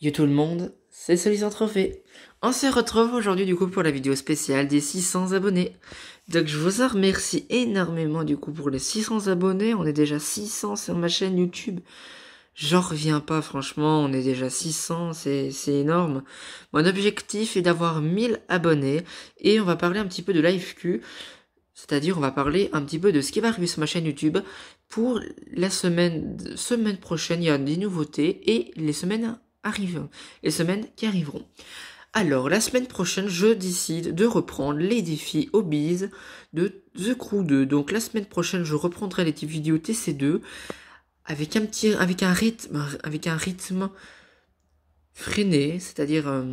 Yo tout le monde, c'est sans Trophée. On se retrouve aujourd'hui du coup pour la vidéo spéciale des 600 abonnés. Donc je vous en remercie énormément du coup pour les 600 abonnés. On est déjà 600 sur ma chaîne YouTube. J'en reviens pas franchement, on est déjà 600, c'est énorme. Mon objectif est d'avoir 1000 abonnés et on va parler un petit peu de l'IFQ, C'est-à-dire, on va parler un petit peu de ce qui va arriver sur ma chaîne YouTube pour la semaine, semaine prochaine. Il y a des nouveautés et les semaines arrivent. les semaines qui arriveront. Alors, la semaine prochaine, je décide de reprendre les défis hobbies de The Crew 2. Donc, la semaine prochaine, je reprendrai les vidéos TC2 avec un petit, avec un rythme, avec un rythme freiné, c'est-à-dire, euh,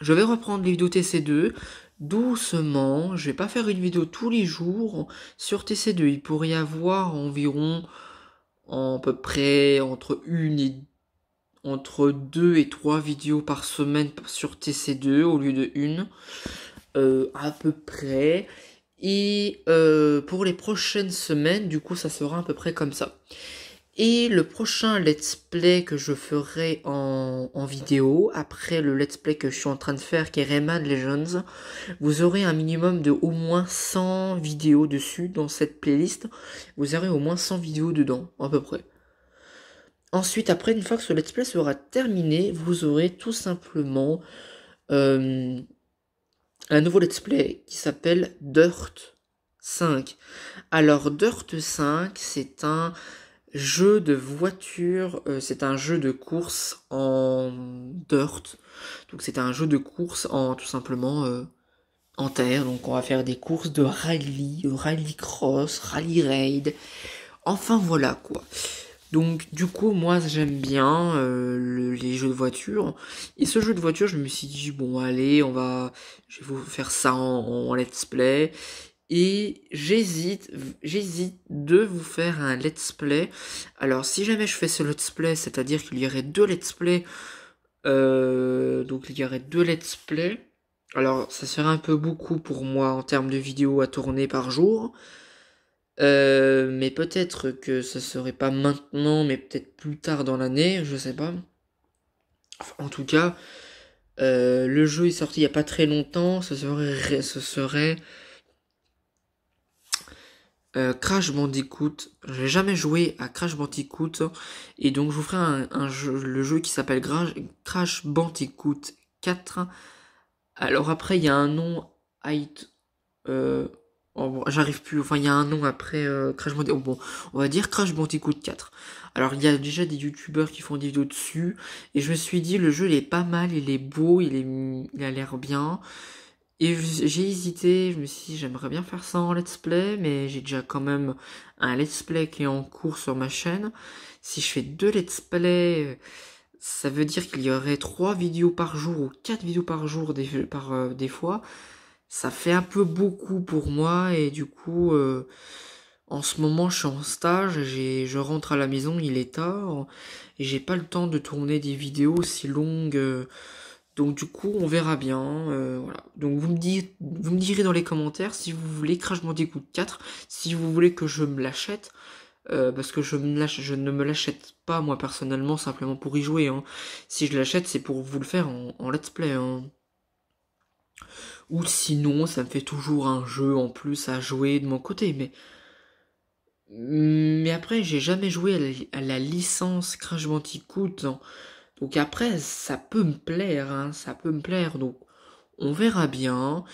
je vais reprendre les vidéos TC2 doucement. Je vais pas faire une vidéo tous les jours sur TC2. Il pourrait y avoir environ, à peu près entre une et entre 2 et 3 vidéos par semaine sur TC2 au lieu de une euh, à peu près. Et euh, pour les prochaines semaines, du coup, ça sera à peu près comme ça. Et le prochain let's play que je ferai en, en, vidéo, après le let's play que je suis en train de faire qui est Rayman Legends, vous aurez un minimum de au moins 100 vidéos dessus dans cette playlist. Vous aurez au moins 100 vidéos dedans, à peu près. Ensuite, après, une fois que ce let's play sera terminé, vous aurez tout simplement euh, un nouveau let's play qui s'appelle Dirt 5. Alors, Dirt 5, c'est un jeu de voiture, euh, c'est un jeu de course en dirt. Donc, c'est un jeu de course en tout simplement euh, en terre. Donc, on va faire des courses de rallye, rallye cross, rallye raid. Enfin, voilà quoi. Donc du coup moi j'aime bien euh, les jeux de voiture et ce jeu de voiture je me suis dit bon allez on va je vais vous faire ça en, let's play et j'hésite j'hésite de vous faire un let's play alors si jamais je fais ce let's play c'est à dire qu'il y aurait deux let's play euh, donc il y aurait deux let's play alors ça serait un peu beaucoup pour moi en termes de vidéos à tourner par jour euh, mais peut-être que ce serait pas maintenant, mais peut-être plus tard dans l'année, je sais pas. en tout cas, euh, le jeu est sorti il y a pas très longtemps. Ce serait, ce serait euh, Crash Bandicoot. J'ai jamais joué à Crash Bandicoot et donc je vous ferai un, jeu, le jeu qui s'appelle Crash Bandicoot 4. Alors après, il y a un nom. Hight. Oh, j'arrive plus, enfin il y a un nom après euh, Crash Bandicoot. Oh, bon, on va dire Crash Bandicoot 4. Alors il y a déjà des youtubeurs qui font des vidéos dessus. Et je me suis dit, le jeu il est pas mal, il est beau, il, il a l'air bien. Et j'ai hésité, je me suis dit j'aimerais bien faire ça en let's play, mais j'ai déjà quand même un let's play qui est en cours sur ma chaîne. Si je fais deux let's play, ça veut dire qu'il y aurait trois vidéos par jour ou quatre vidéos par jour par, euh, des fois ça fait un peu beaucoup pour moi et du coup euh, en ce moment je suis en stage, j'ai, je rentre à la maison, il est tard et j'ai pas le temps de tourner des vidéos si longues. Euh. donc du coup on verra bien. Euh, voilà. Donc vous me, dites, vous me direz dans les commentaires si vous voulez Crash Bandicoot 4, si vous voulez que je me l'achète. parce que je, ne me l'achète pas moi personnellement simplement pour y jouer. Hein. Si je l'achète, c'est pour vous le faire en, let's play. Hein. Ou sinon, ça me fait toujours un jeu en plus à jouer de mon côté. Mais, mais après, j'ai jamais joué à la, licence Crash Bandicoot. Donc après, ça peut me plaire, hein, ça peut me plaire. Donc on verra bien.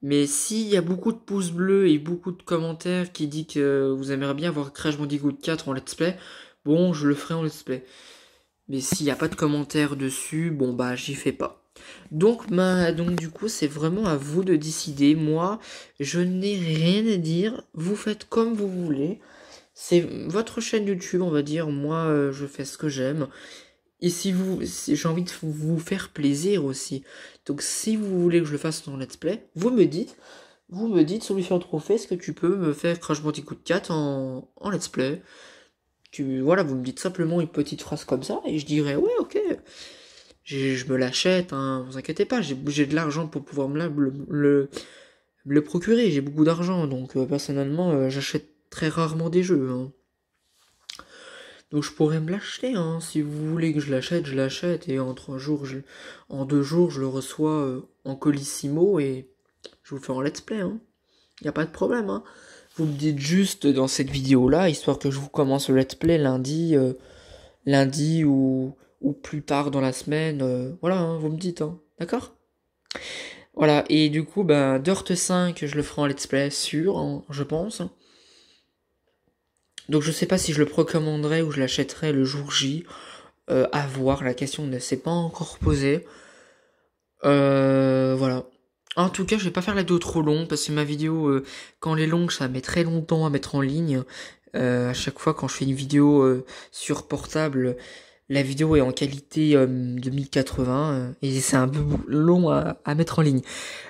Mais s'il y a beaucoup de pouces bleus et beaucoup de commentaires qui disent que vous aimeriez bien voir Crash Bandicoot 4 en let's play, bon, je le ferai en let's play. Mais s'il n'y a pas de commentaires dessus, bon bah j'y fais pas. Donc, ma, donc du coup, c'est vraiment à vous de décider. Moi, je n'ai rien à dire. Vous faites comme vous voulez. C'est votre chaîne YouTube, on va dire. Moi, euh, je fais ce que j'aime. Et si vous, j'ai envie de vous faire plaisir aussi. Donc, si vous voulez que je le fasse en Let's Play, vous me dites. Vous me dites, Solution Trophée, est-ce que tu peux me faire Crash Bandicoot 4 en, en Let's Play tu, Voilà, vous me dites simplement une petite phrase comme ça, et je dirais, ouais, ok je me l'achète, hein, vous inquiétez pas, j'ai de l'argent pour pouvoir me la, le, le, procurer, j'ai beaucoup d'argent, donc euh, personnellement euh, j'achète très rarement des jeux. Hein. Donc je pourrais me l'acheter, hein, si vous voulez que je l'achète, je l'achète, et en trois jours, je, en deux jours, je le reçois euh, en colissimo et je vous fais en let's play. Il hein. n'y a pas de problème. Hein. Vous me dites juste dans cette vidéo là, histoire que je vous commence le let's play lundi, lundi ou ou plus tard dans la semaine. Euh, voilà, hein, vous me dites, hein, d'accord Voilà, et du coup, ben, Dirt 5, je le ferai en let's play sûr, hein, je pense. Donc je sais pas si je le recommanderai ou je l'achèterai le jour J. Euh, à voir, la question ne s'est pas encore posée. Euh, voilà. En tout cas, je vais pas faire la vidéo trop longue parce que ma vidéo, quand elle est longue, ça met très longtemps à mettre en ligne. à chaque fois, quand je fais une vidéo sur portable, la vidéo est en qualité euh, de 2080 euh, et c'est un peu long à, mettre en ligne.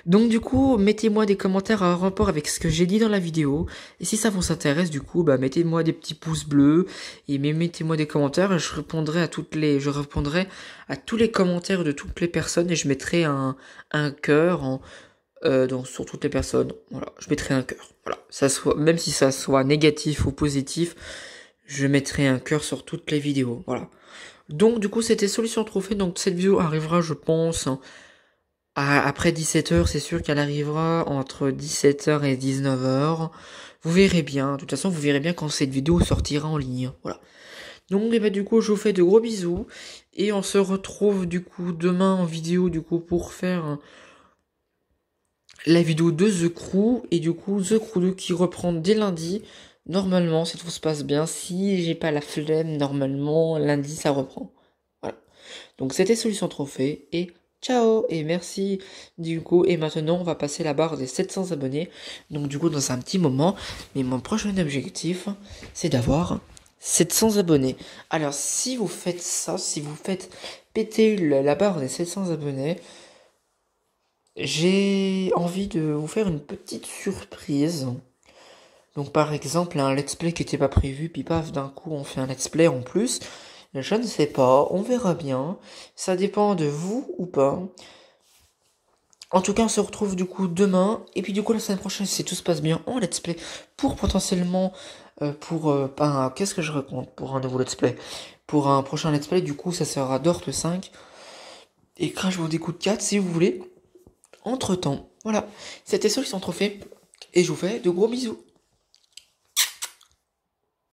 Donc du coup, mettez-moi des commentaires en rapport avec ce que j'ai dit dans la vidéo. Et si ça vous intéresse, du coup, bah, mettez-moi des petits pouces bleus et mettez-moi des commentaires. Et je répondrai à toutes les, je répondrai à tous les commentaires de toutes les personnes et je mettrai un, un cœur en, euh, sur toutes les personnes. Voilà, je mettrai un cœur. Voilà, ça soit, même si ça soit négatif ou positif je mettrai un cœur sur toutes les vidéos. Voilà. Donc du coup c'était solution trophée. Donc cette vidéo arrivera je pense hein, après 17h. C'est sûr qu'elle arrivera entre 17h et 19h. Vous verrez bien. De toute façon vous verrez bien quand cette vidéo sortira en ligne. Voilà. Donc eh ben, du coup je vous fais de gros bisous. Et on se retrouve du coup demain en vidéo du coup pour faire hein, la vidéo de The Crew. Et du coup The Crew 2 qui reprend dès lundi. Normalement, si tout se passe bien, si j'ai pas la flemme, normalement, lundi, ça reprend. Voilà. Donc, c'était Solution Trophée et ciao et merci du coup. Et maintenant, on va passer la barre des 700 abonnés. Donc, du coup, dans un petit moment. Mais mon prochain objectif, c'est d'avoir 700 abonnés. Alors, si vous faites ça, si vous faites péter la barre des 700 abonnés, j'ai envie de vous faire une petite surprise. Donc par exemple, un let's play qui n'était pas prévu, puis paf, d'un coup on fait un let's play en plus. Je ne sais pas, on verra bien. Ça dépend de vous ou pas. En tout cas, on se retrouve du coup demain. Et puis du coup, la semaine prochaine, si tout se passe bien, en let's play pour potentiellement... Euh, pour... Euh, qu'est-ce que je raconte pour un nouveau let's play Pour un prochain let's play, du coup, ça sera Dort 5. Et Crash de 4, si vous voulez. Entre-temps. Voilà. C'était ça qui sont Et je vous fais de gros bisous.